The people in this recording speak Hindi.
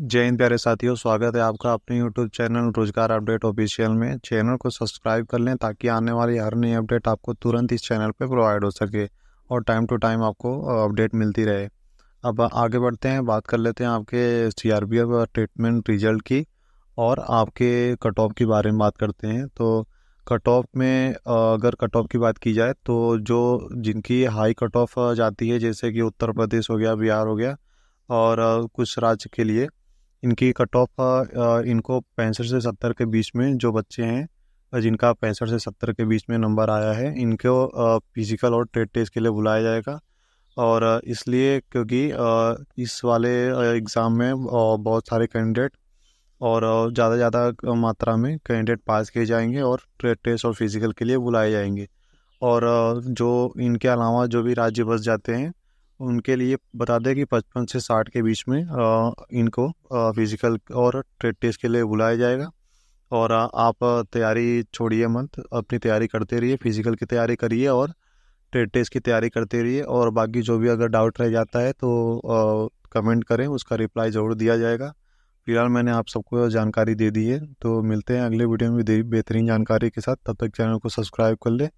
जय हिंद प्यारे साथियों स्वागत है आपका अपने YouTube channel Rozgar update official में चैनल को सब्सक्राइब कर लें ताकि आने वाली हर नई अपडेट आपको तुरंत इस चैनल पर प्रोवाइड हो सके और टाइम टू टाइम आपको अपडेट मिलती रहे अब आगे बढ़ते हैं बात कर लेते हैं आपके C R B F treatment result की और आपके कट ऑफ के बारे में बात करते हैं तो कट ऑफ में अगर कट ऑफ की बात की जाए तो जो जिनकी हाई कट ऑफ जाती है जैसे कि उत्तर प्रदेश हो गया बिहार हो गया और कुछ राज्य के लिए इनकी कट ऑफ इनको पैंसठ से सत्तर के बीच में जो बच्चे हैं जिनका पैंसठ से सत्तर के बीच में नंबर आया है इनको फिजिकल और ट्रेड टेस्ट के लिए बुलाया जाएगा और इसलिए क्योंकि इस वाले एग्ज़ाम में बहुत सारे कैंडिडेट और ज़्यादा ज़्यादा मात्रा में कैंडिडेट पास किए जाएंगे और ट्रेड टेस्ट और फिज़िकल के लिए बुलाए जाएंगे और जो इनके अलावा जो भी राज्य बस जाते हैं उनके लिए बता दें कि पचपन से साठ के बीच में इनको फिजिकल और ट्रेड टेस्ट के लिए बुलाया जाएगा और आप तैयारी छोड़िए मत अपनी तैयारी करते रहिए फिजिकल की तैयारी करिए और ट्रेड टेस्ट की तैयारी करते रहिए और बाकी जो भी अगर डाउट रह जाता है तो कमेंट करें उसका रिप्लाई ज़रूर दिया जाएगा फिलहाल मैंने आप सबको जानकारी दे दी है तो मिलते हैं अगले वीडियो में बेहतरीन जानकारी के साथ तब तक चैनल को सब्सक्राइब कर लें